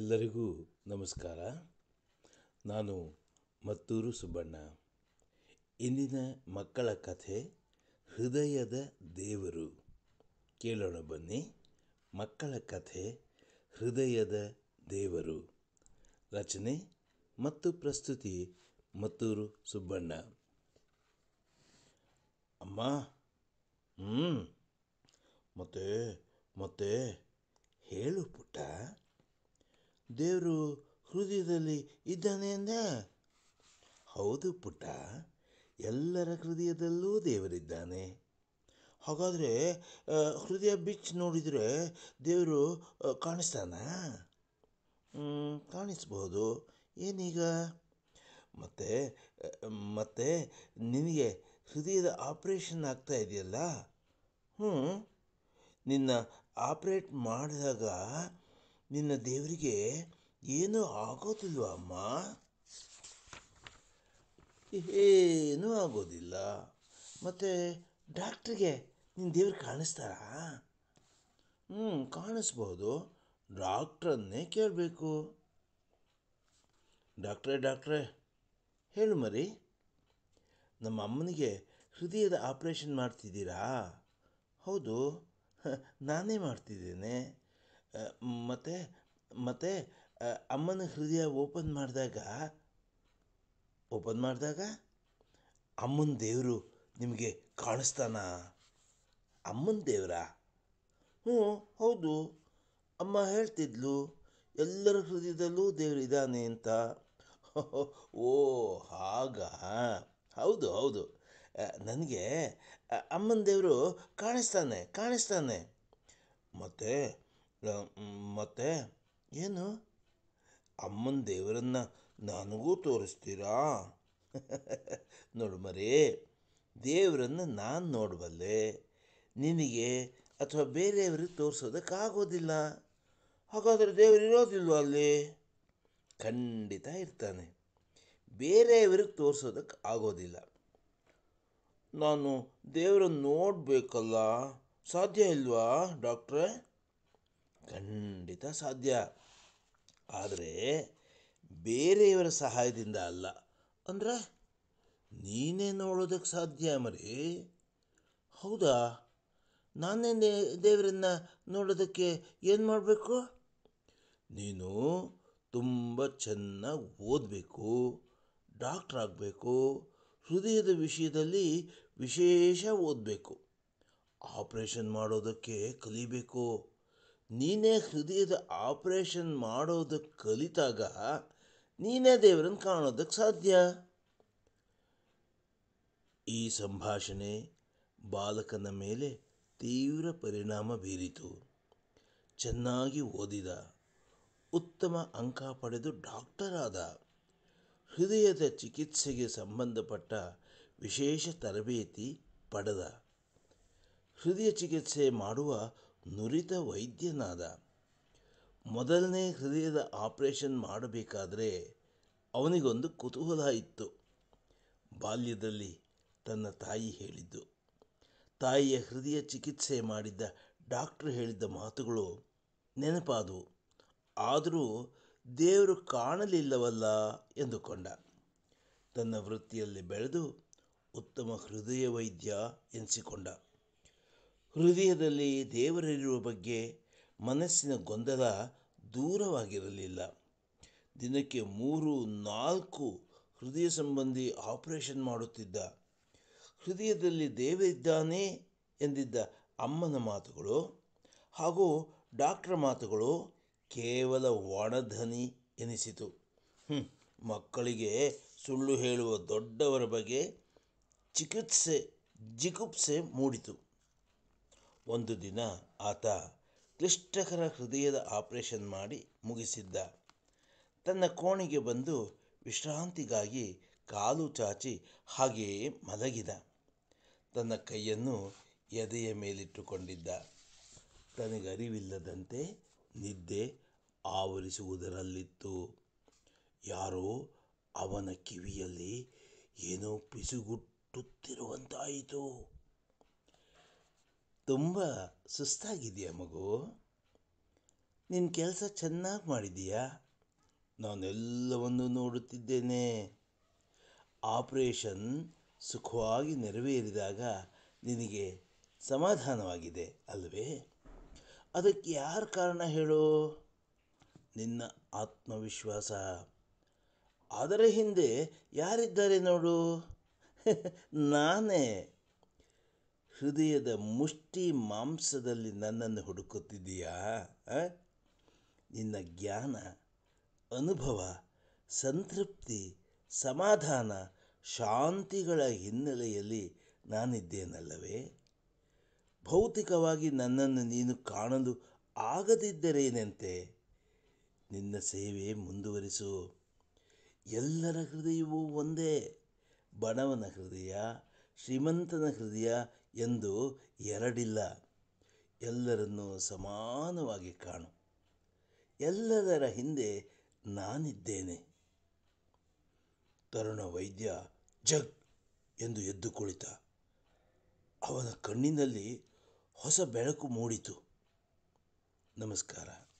ಎಲ್ಲರಿಗೂ ನಮಸ್ಕಾರ ನಾನು ಮತ್ತೂರು ಸುಬ್ಬಣ್ಣ ಇಂದಿನ ಮಕ್ಕಳ ಕಥೆ ಹೃದಯದ ದೇವರು ಕೇಳೋಣ ಬನ್ನಿ ಮಕ್ಕಳ ಕಥೆ ಹೃದಯದ ದೇವರು ರಚನೆ ಮತ್ತು ಪ್ರಸ್ತುತಿ ಮತ್ತೂರು ಸುಬ್ಬಣ್ಣ ಅಮ್ಮ ಹ್ಞೂ ಮತ್ತೆ ಮತ್ತೆ ಹೇಳು ಪುಟ್ಟ ದೇವರು ಹೃದಯದಲ್ಲಿ ಇದ್ದಾನೆ ಅಂದ ಹೌದು ಪುಟ್ಟ ಎಲ್ಲರ ಹೃದಯದಲ್ಲೂ ದೇವರಿದ್ದಾನೆ ಹಾಗಾದರೆ ಹೃದಯ ಬಿಚ್ ನೋಡಿದರೆ ದೇವರು ಕಾಣಿಸ್ತಾನ ಕಾಣಿಸ್ಬೋದು ಏನೀಗ ಮತ್ತೆ ಮತ್ತೆ ನಿನಗೆ ಹೃದಯದ ಆಪ್ರೇಷನ್ ಆಗ್ತಾ ಇದೆಯಲ್ಲ ಹ್ಞೂ ನಿನ್ನ ಆಪ್ರೇಟ್ ಮಾಡಿದಾಗ ನಿನ್ನ ದೇವರಿಗೆ ಏನೂ ಆಗೋದಿಲ್ವ ಅಮ್ಮ ಏನೂ ಆಗೋದಿಲ್ಲ ಮತ್ತು ಡಾಕ್ಟ್ರಿಗೆ ನಿನ್ನ ದೇವ್ರಿಗೆ ಕಾಣಿಸ್ತಾರಾ ಹ್ಞೂ ಕಾಣಿಸ್ಬೋದು ಡಾಕ್ಟ್ರನ್ನೇ ಕೇಳಬೇಕು ಡಾಕ್ಟ್ರೇ ಡಾಕ್ಟ್ರೇ ಹೇಳು ಮರಿ ನಮ್ಮ ಅಮ್ಮನಿಗೆ ಹೃದಯದ ಆಪ್ರೇಷನ್ ಮಾಡ್ತಿದ್ದೀರಾ ಹೌದು ನಾನೇ ಮಾಡ್ತಿದ್ದೇನೆ ಮತ್ತೆ ಮತ್ತೆ ಅಮ್ಮನ ಹೃದಯ ಓಪನ್ ಮಾಡಿದಾಗ ಓಪನ್ ಮಾಡಿದಾಗ ಅಮ್ಮನ ದೇವರು ನಿಮಗೆ ಕಾಣಿಸ್ತಾನಾ ಅಮ್ಮನ ದೇವರಾ ಹ್ಞೂ ಹೌದು ಅಮ್ಮ ಹೇಳ್ತಿದ್ಲು ಎಲ್ಲರ ಹೃದಯದಲ್ಲೂ ದೇವರು ಇದ್ದಾನೆ ಅಂತ ಓ ಹಾಗಾ ಹೌದು ಹೌದು ನನಗೆ ಅಮ್ಮನ ದೇವರು ಕಾಣಿಸ್ತಾನೆ ಕಾಣಿಸ್ತಾನೆ ಮತ್ತು ಮತ್ತೆ ಏನು ಅಮ್ಮನ ದೇವರನ್ನು ನನಗೂ ತೋರಿಸ್ತೀರಾ ನೋಡು ಮರಿ ದೇವರನ್ನು ನಾನು ನೋಡಬಲ್ಲೆ ನಿನಗೆ ಅಥವಾ ಬೇರೆಯವ್ರಿಗೆ ತೋರಿಸೋದಕ್ಕಾಗೋದಿಲ್ಲ ಹಾಗಾದರೆ ದೇವರು ಇರೋದಿಲ್ವ ಅಲ್ಲಿ ಖಂಡಿತ ಇರ್ತಾನೆ ಬೇರೆಯವ್ರಿಗೆ ತೋರಿಸೋದಕ್ಕೆ ಆಗೋದಿಲ್ಲ ನಾನು ದೇವರನ್ನು ನೋಡಬೇಕಲ್ಲ ಸಾಧ್ಯ ಇಲ್ವಾ ಡಾಕ್ಟ್ರೇ ಖಂಡಿತ ಸಾಧ್ಯ ಆದರೆ ಬೇರೆಯವರ ಸಹಾಯದಿಂದ ಅಲ್ಲ ಅಂದರೆ ನೀನೇ ನೋಡೋದಕ್ಕೆ ಸಾಧ್ಯ ಮರಿ ಹೌದಾ ನಾನೇ ದೇ ದೇವರನ್ನು ನೋಡೋದಕ್ಕೆ ಏನು ಮಾಡಬೇಕು ನೀನು ತುಂಬ ಚೆನ್ನಾಗಿ ಓದಬೇಕು ಡಾಕ್ಟ್ರ್ ಆಗಬೇಕು ಹೃದಯದ ವಿಷಯದಲ್ಲಿ ವಿಶೇಷ ಓದಬೇಕು ಆಪ್ರೇಷನ್ ಮಾಡೋದಕ್ಕೆ ಕಲಿಬೇಕು ನೀನೇ ಹೃದಯದ ಆಪರೇಷನ್ ಮಾಡೋದಕ್ಕೆ ಕಲಿತಾಗ ನೀನೇ ದೇವರನ್ನು ಕಾಣೋದಕ್ಕೆ ಸಾಧ್ಯ ಈ ಸಂಭಾಷಣೆ ಬಾಲಕನ ಮೇಲೆ ತೀವ್ರ ಪರಿಣಾಮ ಬೀರಿತು ಚೆನ್ನಾಗಿ ಓದಿದ ಉತ್ತಮ ಅಂಕ ಪಡೆದು ಡಾಕ್ಟರ್ ಆದ ಹೃದಯದ ಚಿಕಿತ್ಸೆಗೆ ಸಂಬಂಧಪಟ್ಟ ವಿಶೇಷ ತರಬೇತಿ ಪಡೆದ ಹೃದಯ ಚಿಕಿತ್ಸೆ ಮಾಡುವ ನುರಿತ ವೈದ್ಯನಾದ ಮೊದಲನೇ ಹೃದಯದ ಆಪರೇಷನ್ ಮಾಡಬೇಕಾದರೆ ಅವನಿಗೊಂದು ಕುತೂಹಲ ಇತ್ತು ಬಾಲ್ಯದಲ್ಲಿ ತನ್ನ ತಾಯಿ ಹೇಳಿದ್ದು ತಾಯಿಯ ಹೃದಯ ಚಿಕಿತ್ಸೆ ಮಾಡಿದ್ದ ಡಾಕ್ಟರ್ ಹೇಳಿದ್ದ ಮಾತುಗಳು ನೆನಪಾದವು ಆದರೂ ದೇವರು ಕಾಣಲಿಲ್ಲವಲ್ಲ ಎಂದುಕೊಂಡ ತನ್ನ ವೃತ್ತಿಯಲ್ಲಿ ಬೆಳೆದು ಉತ್ತಮ ಹೃದಯ ವೈದ್ಯ ಎನಿಸಿಕೊಂಡ ಹೃದಯದಲ್ಲಿ ದೇವರಿರುವ ಬಗ್ಗೆ ಮನಸ್ಸಿನ ಗೊಂದಲ ದೂರವಾಗಿರಲಿಲ್ಲ ದಿನಕ್ಕೆ ಮೂರು ನಾಲ್ಕು ಹೃದಯ ಸಂಬಂಧಿ ಆಪರೇಷನ್ ಮಾಡುತ್ತಿದ್ದ ಹೃದಯದಲ್ಲಿ ದೇವರಿದ್ದಾನೆ ಎಂದಿದ್ದ ಅಮ್ಮನ ಮಾತುಗಳು ಹಾಗೂ ಡಾಕ್ಟ್ರ ಮಾತುಗಳು ಕೇವಲ ಒಣಧನಿ ಎನಿಸಿತು ಮಕ್ಕಳಿಗೆ ಸುಳ್ಳು ಹೇಳುವ ದೊಡ್ಡವರ ಬಗ್ಗೆ ಚಿಕಿತ್ಸೆ ಜಿಗುಪ್ಸೆ ಮೂಡಿತು ಒಂದು ದಿನ ಆತ ಕ್ಲಿಷ್ಟಕರ ಹೃದಯದ ಆಪರೇಷನ್ ಮಾಡಿ ಮುಗಿಸಿದ್ದ ತನ್ನ ಕೋಣೆಗೆ ಬಂದು ವಿಶ್ರಾಂತಿಗಾಗಿ ಕಾಲು ಚಾಚಿ ಹಾಗೆಯೇ ಮಲಗಿದ ತನ್ನ ಕೈಯನ್ನು ಎದೆಯ ಮೇಲಿಟ್ಟುಕೊಂಡಿದ್ದ ತನಗರಿವಿಲ್ಲದಂತೆ ನಿದ್ದೆ ಆವರಿಸುವುದರಲ್ಲಿತ್ತು ಯಾರೋ ಅವನ ಕಿವಿಯಲ್ಲಿ ಏನೋ ಪಿಸುಗುಟ್ಟುತ್ತಿರುವಂತಾಯಿತು ತುಂಬ ಸುಸ್ತಾಗಿದೆಯಾ ಮಗು ನಿನ್ನ ಕೆಲಸ ಚೆನ್ನಾಗಿ ಮಾಡಿದೀಯಾ ನಾನೆಲ್ಲವನ್ನು ನೋಡುತ್ತಿದ್ದೇನೆ ಆಪರೇಷನ್ ಸುಖವಾಗಿ ನೆರವೇರಿದಾಗ ನಿನಗೆ ಸಮಾಧಾನವಾಗಿದೆ ಅಲ್ವೇ ಅದಕ್ಕೆ ಯಾರು ಕಾರಣ ಹೇಳು ನಿನ್ನ ಆತ್ಮವಿಶ್ವಾಸ ಅದರ ಹಿಂದೆ ಯಾರಿದ್ದಾರೆ ನೋಡು ನಾನೇ ಹೃದಯದ ಮುಷ್ಟಿ ಮಾಂಸದಲ್ಲಿ ನನ್ನನ್ನು ಹುಡುಕುತ್ತಿದ್ದೀಯಾ ನಿನ್ನ ಜ್ಞಾನ ಅನುಭವ ಸಂತೃಪ್ತಿ ಸಮಾಧಾನ ಶಾಂತಿಗಳ ಹಿನ್ನೆಲೆಯಲ್ಲಿ ನಾನಿದ್ದೇನಲ್ಲವೇ ಭೌತಿಕವಾಗಿ ನನ್ನನ್ನು ನೀನು ಕಾಣಲು ಆಗದಿದ್ದರೇನಂತೆ ನಿನ್ನ ಸೇವೆ ಮುಂದುವರಿಸು ಎಲ್ಲರ ಹೃದಯವೂ ಒಂದೇ ಬಡವನ ಹೃದಯ ಶ್ರೀಮಂತನ ಹೃದಯ ಎಂದು ಎರಡಿಲ್ಲ ಎಲ್ಲರನ್ನೂ ಸಮಾನವಾಗಿ ಕಾಣು ಎಲ್ಲದರ ಹಿಂದೆ ನಾನಿದ್ದೇನೆ ತರುಣ ವೈದ್ಯ ಜಗ್ ಎಂದು ಎದ್ದು ಕುಳಿತ ಅವನ ಕಣ್ಣಿನಲ್ಲಿ ಹೊಸ ಬೆಳಕು ಮೂಡಿತು ನಮಸ್ಕಾರ